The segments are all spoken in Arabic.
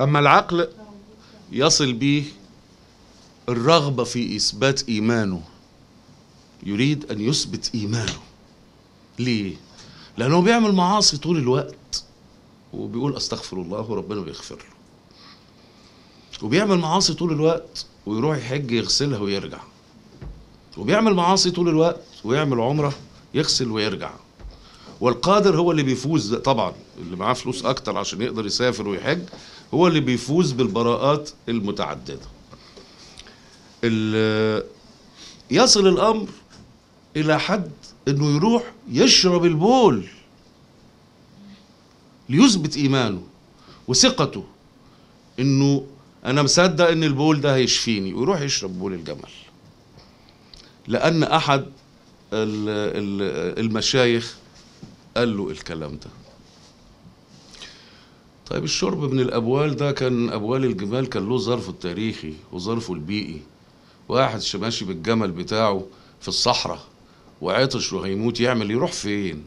أما العقل يصل به الرغبة في إثبات إيمانه يريد أن يثبت إيمانه ليه؟ لأنه بيعمل معاصي طول الوقت وبيقول أستغفر الله وربنا بيغفر له وبيعمل معاصي طول الوقت ويروح يحج يغسلها ويرجع وبيعمل معاصي طول الوقت ويعمل عمرة يغسل ويرجع والقادر هو اللي بيفوز طبعا اللي معاه فلوس اكتر عشان يقدر يسافر ويحج هو اللي بيفوز بالبراءات المتعدده يصل الامر الى حد انه يروح يشرب البول ليثبت ايمانه وثقته انه انا مصدق ان البول ده هيشفيني ويروح يشرب بول الجمل لان احد المشايخ قال له الكلام ده طيب الشرب من الأبوال ده كان أبوال الجمال كان له ظرفه التاريخي وظرفه البيئي واحد ماشي بالجمل بتاعه في الصحراء وعطش وهيموت يعمل يروح فين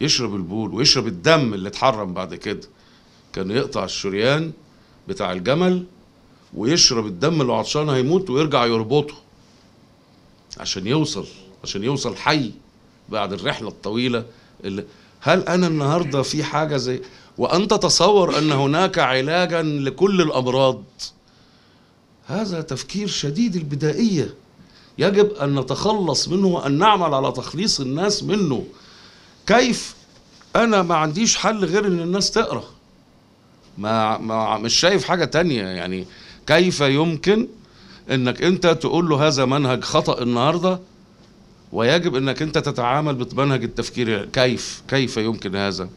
يشرب البول ويشرب الدم اللي اتحرم بعد كده كان يقطع الشريان بتاع الجمل ويشرب الدم اللي عطشان هيموت ويرجع يربطه عشان يوصل عشان يوصل حي بعد الرحلة الطويلة هل انا النهارده في حاجه زي وان تتصور ان هناك علاجا لكل الامراض هذا تفكير شديد البدائيه يجب ان نتخلص منه وان نعمل على تخليص الناس منه كيف انا ما عنديش حل غير ان الناس تقرا ما, ما مش شايف حاجه تانية يعني كيف يمكن انك انت تقول له هذا منهج خطا النهارده ويجب انك انت تتعامل بمنهج التفكير كيف كيف يمكن هذا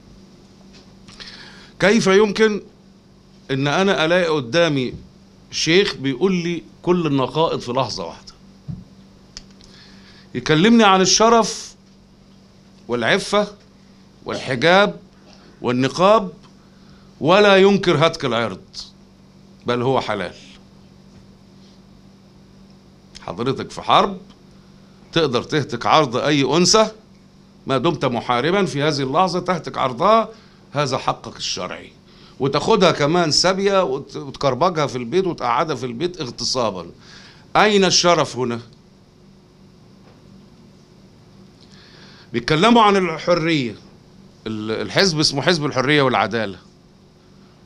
كيف يمكن ان انا الاقي قدامي شيخ بيقول لي كل النقائض في لحظه واحده يكلمني عن الشرف والعفه والحجاب والنقاب ولا ينكر هتك العرض بل هو حلال حضرتك في حرب تقدر تهتك عرض أي أنثى ما دمت محاربا في هذه اللحظة تهتك عرضها هذا حقك الشرعي وتاخدها كمان سابية وتكربجها في البيت وتقعدها في البيت اغتصابا أين الشرف هنا؟ بيتكلموا عن الحرية الحزب اسمه حزب الحرية والعدالة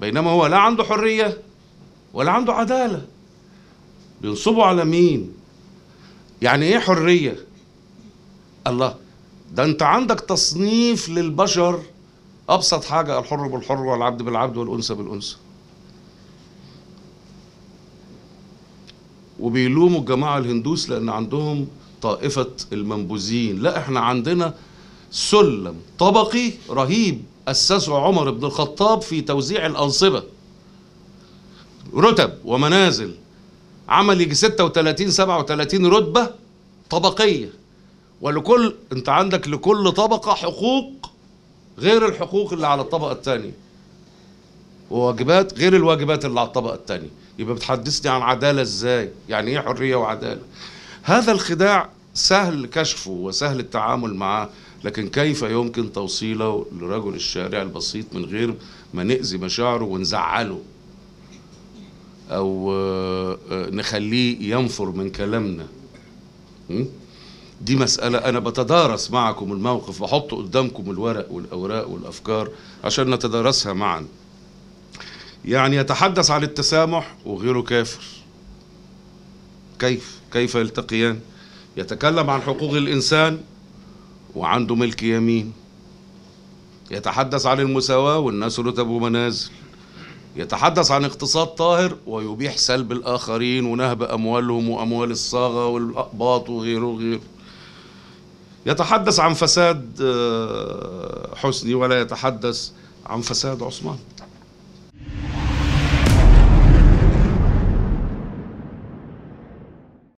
بينما هو لا عنده حرية ولا عنده عدالة بينصبوا على مين يعني ايه حريه الله ده انت عندك تصنيف للبشر ابسط حاجه الحر بالحر والعبد بالعبد والانثى بالانثى وبيلوموا الجماعه الهندوس لان عندهم طائفه المنبوذين لا احنا عندنا سلم طبقي رهيب اسسه عمر بن الخطاب في توزيع الانصبه رتب ومنازل عمل يجي 36 37 رتبه طبقيه ولكل انت عندك لكل طبقه حقوق غير الحقوق اللي على الطبقه الثانيه وواجبات غير الواجبات اللي على الطبقه الثانيه يبقى بتحدثني عن عداله ازاي يعني ايه حريه وعداله هذا الخداع سهل كشفه وسهل التعامل معه لكن كيف يمكن توصيله لرجل الشارع البسيط من غير ما نأذي مشاعره ونزعله او آه، آه، نخليه ينفر من كلامنا دي مسألة أنا بتدارس معكم الموقف بحط قدامكم الورق والأوراق والأفكار عشان نتدارسها معا يعني يتحدث عن التسامح وغيره كافر كيف كيف يلتقيان يتكلم عن حقوق الإنسان وعنده ملك يمين يتحدث عن المساواة والناس رتب ومنازل يتحدث عن اقتصاد طاهر ويبيح سلب الآخرين ونهب أموالهم وأموال الصاغة والأقباط وغيره وغيره يتحدث عن فساد آه، حسني ولا يتحدث عن فساد عثمان